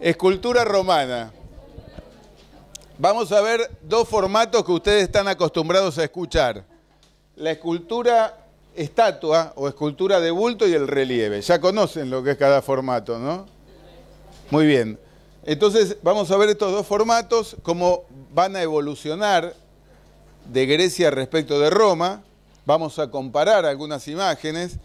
Escultura romana. Vamos a ver dos formatos que ustedes están acostumbrados a escuchar. La escultura estatua o escultura de bulto y el relieve. Ya conocen lo que es cada formato, ¿no? Muy bien. Entonces vamos a ver estos dos formatos, cómo van a evolucionar de Grecia respecto de Roma. Vamos a comparar algunas imágenes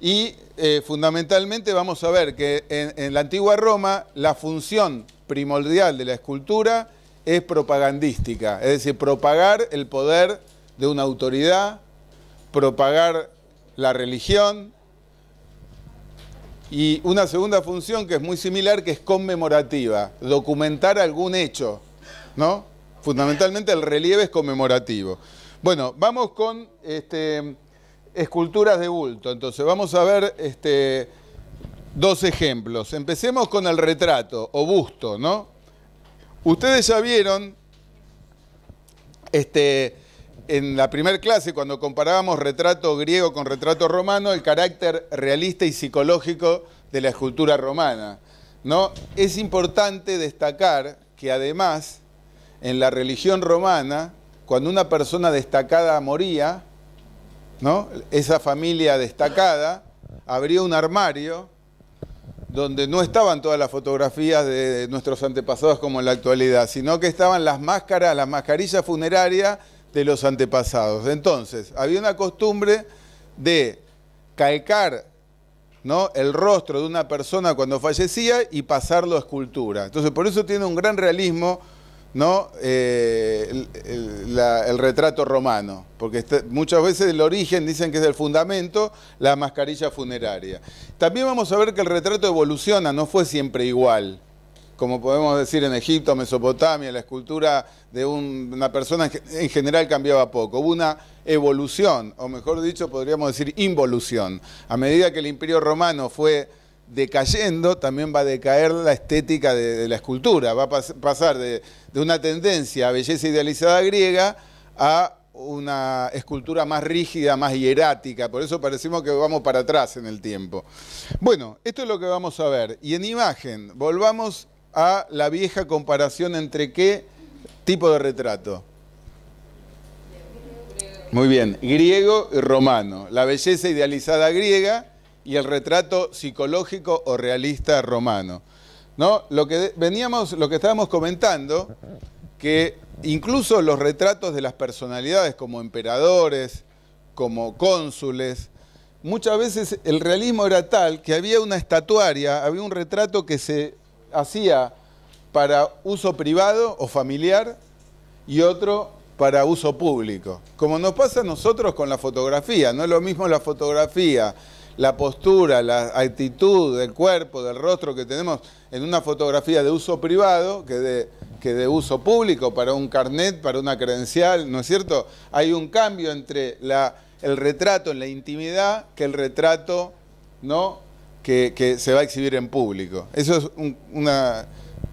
y eh, fundamentalmente vamos a ver que en, en la antigua Roma la función primordial de la escultura es propagandística, es decir, propagar el poder de una autoridad, propagar la religión, y una segunda función que es muy similar, que es conmemorativa, documentar algún hecho, ¿no? Fundamentalmente el relieve es conmemorativo. Bueno, vamos con este, esculturas de bulto. Entonces, vamos a ver este, dos ejemplos. Empecemos con el retrato o busto, ¿no? Ustedes ya vieron este, en la primera clase, cuando comparábamos retrato griego con retrato romano, el carácter realista y psicológico de la escultura romana. ¿no? Es importante destacar que además en la religión romana, cuando una persona destacada moría, esa familia destacada abrió un armario donde no estaban todas las fotografías de nuestros antepasados como en la actualidad, sino que estaban las máscaras, las mascarillas funerarias de los antepasados. Entonces, había una costumbre de calcar el rostro de una persona cuando fallecía y pasarlo a escultura. Entonces, por eso tiene un gran realismo ¿no? Eh, el, retrato romano, porque este, muchas veces el origen dicen que es el fundamento, la mascarilla funeraria. También vamos a ver que el retrato evoluciona, no fue siempre igual. Como podemos decir en Egipto, Mesopotamia, la escultura de una persona en general cambiaba poco. Hubo una evolución, o mejor dicho, podríamos decir involución. A medida que el imperio romano fue decayendo, también va a decaer la estética de, la escultura, va a pasar de, de, una tendencia a belleza idealizada griega a una escultura más rígida, más hierática, por eso parecimos que vamos para atrás en el tiempo. Bueno, esto es lo que vamos a ver. Y en imagen, volvamos a la vieja comparación entre qué tipo de retrato. Muy bien, griego y romano. La belleza idealizada griega y el retrato psicológico o realista romano. ¿No? Lo que veníamos, lo que estábamos comentando, que incluso los retratos de las personalidades como emperadores, como cónsules, muchas veces el realismo era tal que había una estatuaria, había un retrato que se hacía para uso privado o familiar y otro para uso público. Como nos pasa a nosotros con la fotografía, no es lo mismo la fotografía la postura, la actitud del cuerpo, del rostro que tenemos en una fotografía de uso privado que de, que de uso público para un carnet, para una credencial, ¿no es cierto? Hay un cambio entre el retrato en la intimidad que el retrato ¿no? que, se va a exhibir en público. Eso es una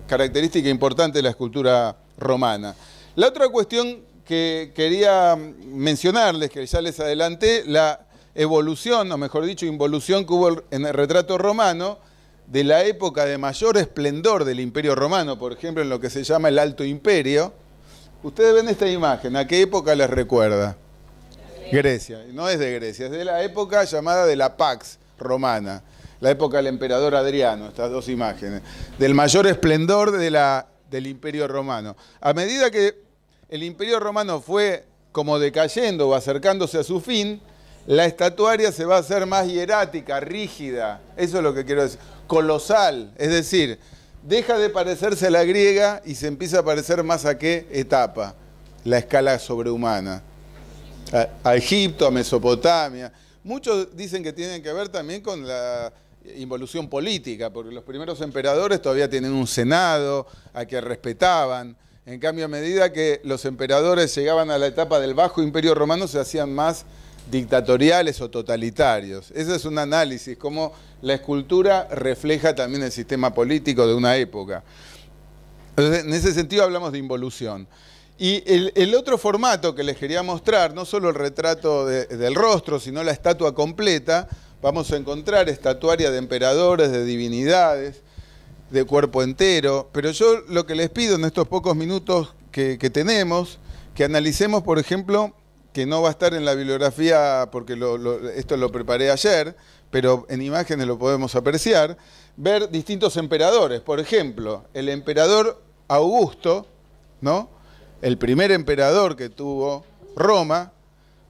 característica importante de la escultura romana. La otra cuestión que quería mencionarles, que ya les adelanté, la evolución, o mejor dicho, involución que hubo en el retrato romano de la época de mayor esplendor del Imperio Romano, por ejemplo, en lo que se llama el Alto Imperio. Ustedes ven esta imagen, ¿a qué época les recuerda? Grecia. no es de Grecia, es de la época llamada de la Pax romana, la época del emperador Adriano, estas dos imágenes, del mayor esplendor de la, del Imperio Romano. A medida que el Imperio Romano fue como decayendo o acercándose a su fin, la estatuaria se va a hacer más hierática, rígida, eso es lo que quiero decir, colosal, es decir, deja de parecerse a la griega y se empieza a parecer más a qué etapa, la escala sobrehumana, a, Egipto, a Mesopotamia. Muchos dicen que tienen que ver también con la involución política, porque los primeros emperadores todavía tienen un senado a que respetaban. En cambio, a medida que los emperadores llegaban a la etapa del bajo imperio romano, se hacían más dictatoriales o totalitarios. Ese es un análisis, como la escultura refleja también el sistema político de una época. en ese sentido hablamos de involución. Y el, otro formato que les quería mostrar, no solo el retrato del rostro, sino la estatua completa, vamos a encontrar estatuaria de emperadores, de divinidades, de cuerpo entero, pero yo lo que les pido en estos pocos minutos que tenemos, que analicemos, por ejemplo, que no va a estar en la bibliografía, porque esto lo preparé ayer, pero en imágenes lo podemos apreciar, ver distintos emperadores. Por ejemplo, el emperador Augusto, ¿no? el primer emperador que tuvo Roma,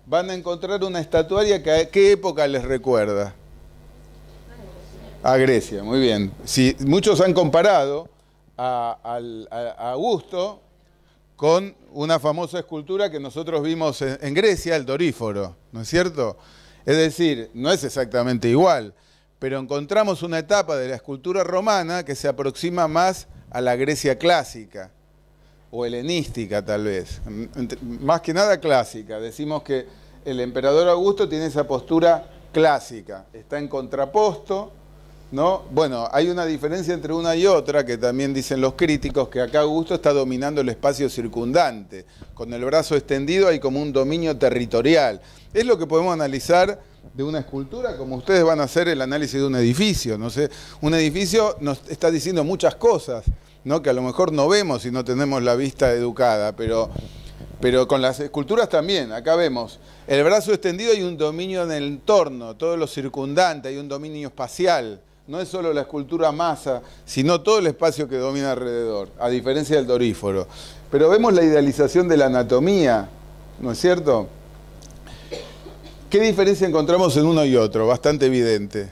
van a encontrar una estatuaria que a qué época les recuerda. A Grecia, muy bien. Si, muchos han comparado a Augusto con una famosa escultura que nosotros vimos en, Grecia, el Doríforo, ¿no es cierto? Es decir, no es exactamente igual, pero encontramos una etapa de la escultura romana que se aproxima más a la Grecia clásica o helenística tal vez, más que nada clásica. Decimos que el emperador Augusto tiene esa postura clásica, está en contraposto ¿no? Bueno, hay una diferencia entre una y otra que también dicen los críticos, que acá Augusto está dominando el espacio circundante. Con el brazo extendido hay como un dominio territorial. Es lo que podemos analizar de una escultura, como ustedes van a hacer el análisis de un edificio. No sé, un edificio nos está diciendo muchas cosas, Que a lo mejor no vemos si no tenemos la vista educada, pero, pero con las esculturas también. Acá vemos el brazo extendido y un dominio en el entorno, todo lo circundante, hay un dominio espacial no es solo la escultura masa, sino todo el espacio que domina alrededor, a diferencia del doríforo. Pero vemos la idealización de la anatomía, ¿no es cierto? ¿Qué diferencia encontramos en uno y otro? Bastante evidente.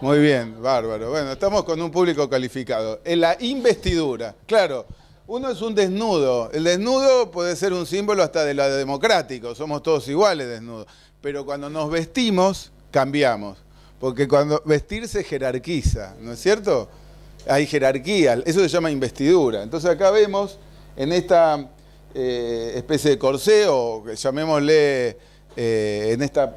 Muy bien, bárbaro. Bueno, estamos con un público calificado. En la investidura, claro, uno es un desnudo. El desnudo puede ser un símbolo hasta de lo democrático, somos todos iguales desnudos. Pero cuando nos vestimos, cambiamos. Porque cuando vestirse jerarquiza, ¿no es cierto? Hay jerarquía, eso se llama investidura. Entonces acá vemos en esta eh, especie de corseo, llamémosle eh, en esta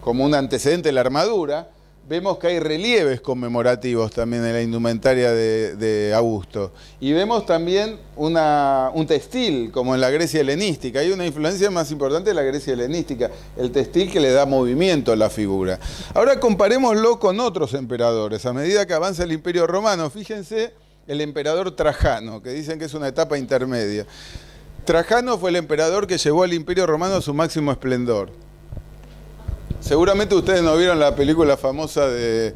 como un antecedente la armadura, vemos que hay relieves conmemorativos también en la indumentaria de, Augusto. Y vemos también un textil, como en la Grecia helenística. Hay una influencia más importante de la Grecia helenística, el textil que le da movimiento a la figura. Ahora comparémoslo con otros emperadores. A medida que avanza el Imperio Romano, fíjense el emperador Trajano, que dicen que es una etapa intermedia. Trajano fue el emperador que llevó al Imperio Romano a su máximo esplendor. Seguramente ustedes no vieron la película famosa de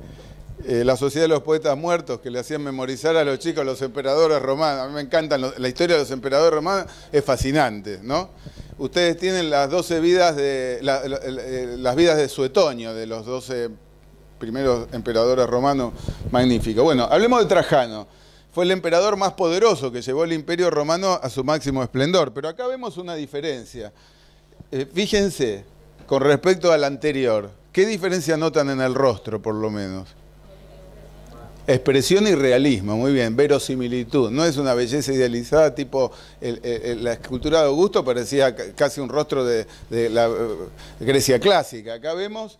eh, La Sociedad de los Poetas Muertos, que le hacían memorizar a los chicos los emperadores romanos. A mí me encantan, la historia de los emperadores romanos es fascinante, ¿no? Ustedes tienen las 12 vidas de, las vidas de Suetonio, de los 12 primeros emperadores romanos, magnífico. Bueno, hablemos de Trajano. Fue el emperador más poderoso que llevó el imperio romano a su máximo esplendor. Pero acá vemos una diferencia. Eh, fíjense, con respecto al anterior, ¿qué diferencia notan en el rostro, por lo menos? Expresión y realismo, muy bien, verosimilitud. No es una belleza idealizada, tipo la escultura de Augusto parecía casi un rostro de, la eh, Grecia clásica. Acá vemos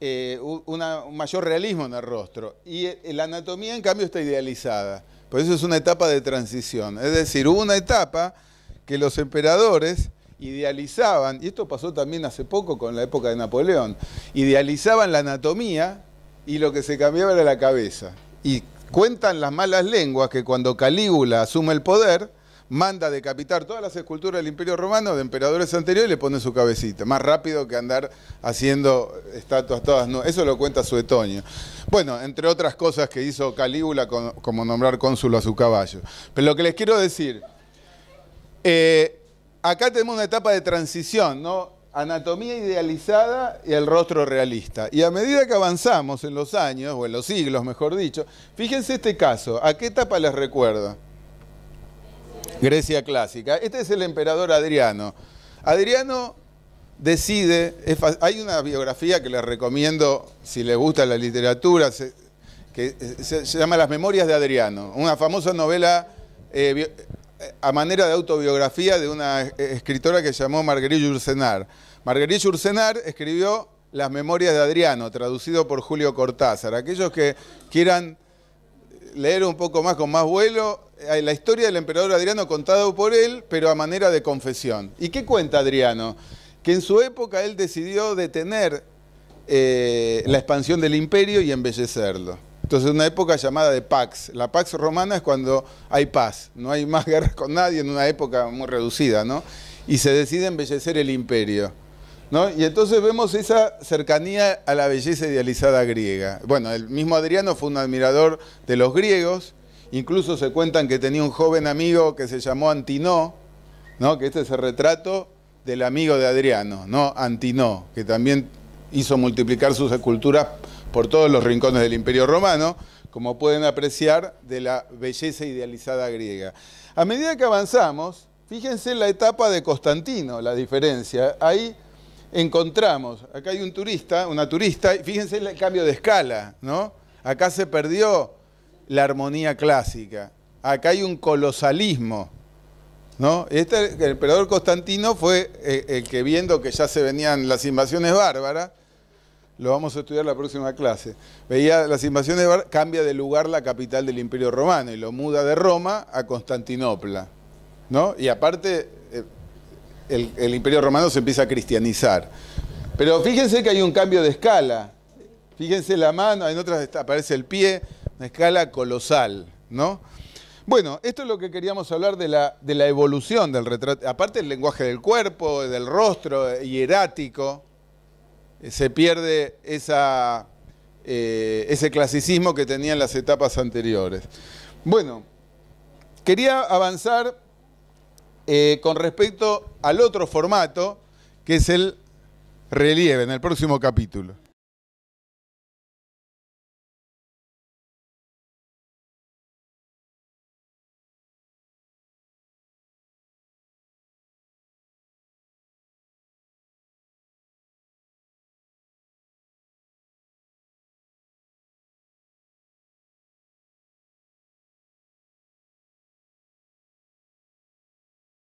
eh, un mayor realismo en el rostro. Y eh, la anatomía, en cambio, está idealizada. Por eso es una etapa de transición. Es decir, hubo una etapa que los emperadores idealizaban, y esto pasó también hace poco con la época de Napoleón, idealizaban la anatomía y lo que se cambiaba era la cabeza. Y cuentan las malas lenguas que cuando Calígula asume el poder, manda decapitar todas las esculturas del Imperio Romano de emperadores anteriores y le pone su cabecita. Más rápido que andar haciendo estatuas todas. No, eso lo cuenta Suetonio. Bueno, entre otras cosas que hizo Calígula como nombrar cónsul a su caballo. Pero lo que les quiero decir, eh, acá tenemos una etapa de transición, ¿no? Anatomía idealizada y el rostro realista. Y a medida que avanzamos en los años, o en los siglos, mejor dicho, fíjense este caso, ¿a qué etapa les recuerda? Grecia clásica. Este es el emperador Adriano. Adriano decide, hay una biografía que les recomiendo, si les gusta la literatura, que eh, se, llama Las Memorias de Adriano, una famosa novela eh, a manera de autobiografía de una escritora que se llamó Marguerite Ursenar. Marguerite Ursenar escribió Las Memorias de Adriano, traducido por Julio Cortázar. Aquellos que quieran leer un poco más con más vuelo, eh, la historia del emperador Adriano contado por él, pero a manera de confesión. ¿Y qué cuenta Adriano? Que en su época él decidió detener eh, la expansión del imperio y embellecerlo. Entonces, una época llamada de pax. La pax romana es cuando hay paz, no hay más guerras con nadie en una época muy reducida, ¿no? Y se decide embellecer el imperio. ¿No? Y entonces vemos esa cercanía a la belleza idealizada griega. Bueno, el mismo Adriano fue un admirador de los griegos, incluso se cuentan que tenía un joven amigo que se llamó Antinó, ¿no? que este es el retrato del amigo de Adriano, ¿no? Antinó, que también hizo multiplicar sus esculturas por todos los rincones del Imperio Romano, como pueden apreciar, de la belleza idealizada griega. A medida que avanzamos, fíjense en la etapa de Constantino, la diferencia. Ahí encontramos, acá hay un turista, una turista, y fíjense el cambio de escala, ¿no? Acá se perdió la armonía clásica, acá hay un colosalismo, ¿no? Este, el emperador Constantino fue eh, el que viendo que ya se venían las invasiones bárbaras, lo vamos a estudiar la próxima clase. Veía las invasiones cambia de lugar la capital del Imperio Romano y lo muda de Roma a Constantinopla. ¿no? Y aparte, eh, el, Imperio Romano se empieza a cristianizar. Pero fíjense que hay un cambio de escala. Fíjense la mano, en otras aparece el pie, una escala colosal, ¿no? Bueno, esto es lo que queríamos hablar de la, de la evolución del retrato. Aparte el lenguaje del cuerpo, del rostro, eh, hierático, eh, se pierde eh, ese clasicismo que tenían las etapas anteriores. Bueno, quería avanzar eh, con respecto al otro formato, que es el relieve, en el próximo capítulo.